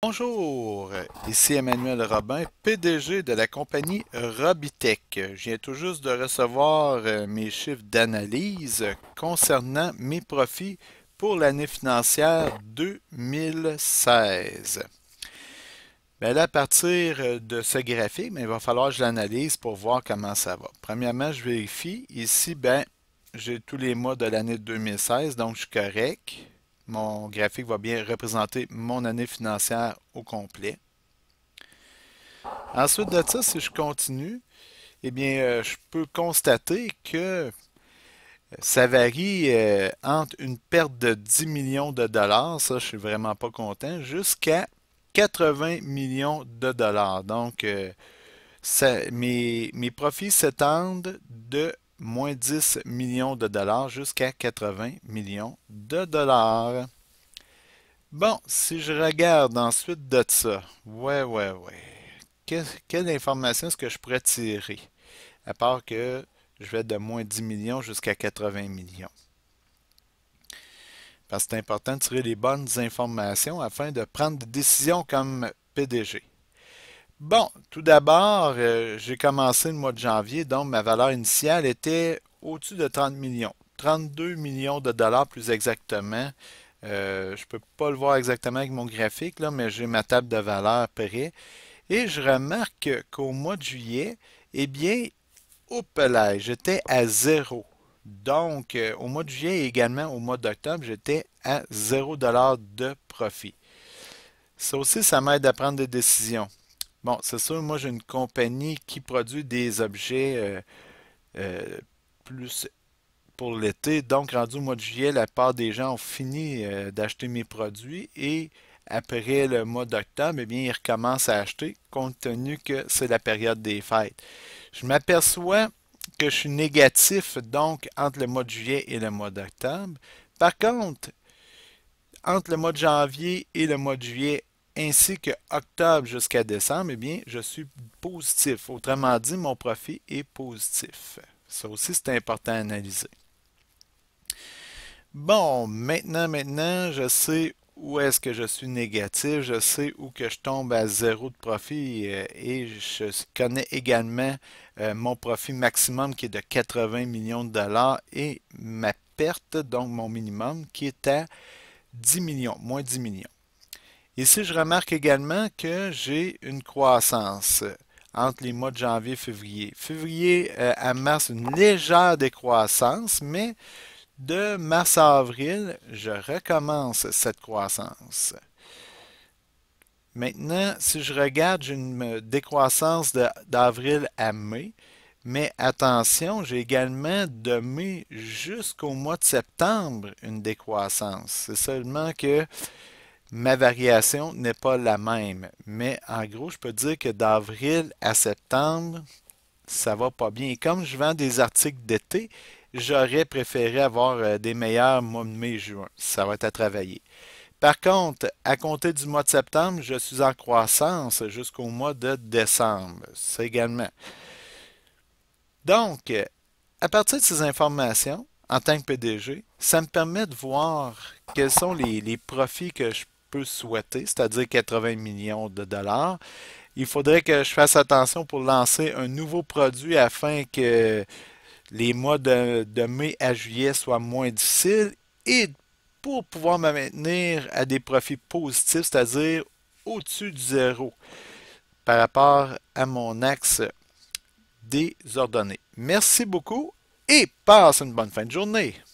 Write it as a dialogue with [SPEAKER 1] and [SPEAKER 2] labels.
[SPEAKER 1] Bonjour, ici Emmanuel Robin, PDG de la compagnie Robitech. Je viens tout juste de recevoir euh, mes chiffres d'analyse concernant mes profits pour l'année financière 2016. Bien là, à partir euh, de ce graphique, ben, il va falloir que je l'analyse pour voir comment ça va. Premièrement, je vérifie. Ici, ben, j'ai tous les mois de l'année 2016, donc je suis correct. Mon graphique va bien représenter mon année financière au complet. Ensuite de ça, si je continue, eh bien, euh, je peux constater que euh, ça varie euh, entre une perte de 10 millions de dollars, ça je suis vraiment pas content, jusqu'à 80 millions de dollars. Donc, mes profits s'étendent de moins 10 millions de dollars jusqu'à 80 millions de dollars. Bon, si je regarde ensuite de ça, ouais, ouais, ouais. quelle information est-ce que je pourrais tirer? À part que je vais de moins 10 millions jusqu'à 80 millions. Parce que c'est important de tirer les bonnes informations afin de prendre des décisions comme PDG. Bon, tout d'abord, euh, j'ai commencé le mois de janvier, donc ma valeur initiale était au-dessus de 30 millions. 32 millions de dollars plus exactement. Euh, je ne peux pas le voir exactement avec mon graphique, là, mais j'ai ma table de valeur près. Et je remarque qu'au mois de juillet, eh bien, au là, j'étais à zéro. Donc, euh, au mois de juillet et également au mois d'octobre, j'étais à zéro dollar de profit. Ça aussi, ça m'aide à prendre des décisions. Bon, c'est sûr, moi j'ai une compagnie qui produit des objets euh, euh, plus pour l'été. Donc, rendu au mois de juillet, la part des gens ont fini euh, d'acheter mes produits et après le mois d'octobre, eh bien, ils recommencent à acheter compte tenu que c'est la période des fêtes. Je m'aperçois que je suis négatif donc entre le mois de juillet et le mois d'octobre. Par contre, entre le mois de janvier et le mois de juillet, ainsi que octobre jusqu'à décembre, eh bien, je suis positif. Autrement dit, mon profit est positif. Ça aussi, c'est important à analyser. Bon, maintenant, maintenant, je sais où est-ce que je suis négatif, je sais où que je tombe à zéro de profit euh, et je connais également euh, mon profit maximum qui est de 80 millions de dollars et ma perte, donc mon minimum, qui est à 10 millions, moins 10 millions. Ici, je remarque également que j'ai une croissance euh, entre les mois de janvier et février. Février euh, à mars, une légère décroissance, mais de mars à avril, je recommence cette croissance. Maintenant, si je regarde, j'ai une euh, décroissance d'avril à mai, mais attention, j'ai également de mai jusqu'au mois de septembre une décroissance. C'est seulement que ma variation n'est pas la même. Mais en gros, je peux dire que d'avril à septembre, ça va pas bien. comme je vends des articles d'été, j'aurais préféré avoir euh, des meilleurs mois de mai et juin. Ça va être à travailler. Par contre, à compter du mois de septembre, je suis en croissance jusqu'au mois de décembre. C'est également. Donc, à partir de ces informations, en tant que PDG, ça me permet de voir quels sont les, profits que je peut souhaiter, c'est-à-dire 80 millions de dollars. Il faudrait que je fasse attention pour lancer un nouveau produit afin que les mois de, mai à juillet soient moins difficiles et pour pouvoir me maintenir à des profits positifs, c'est-à-dire au-dessus du zéro par rapport à mon axe désordonné. Merci beaucoup et passe une bonne fin de journée.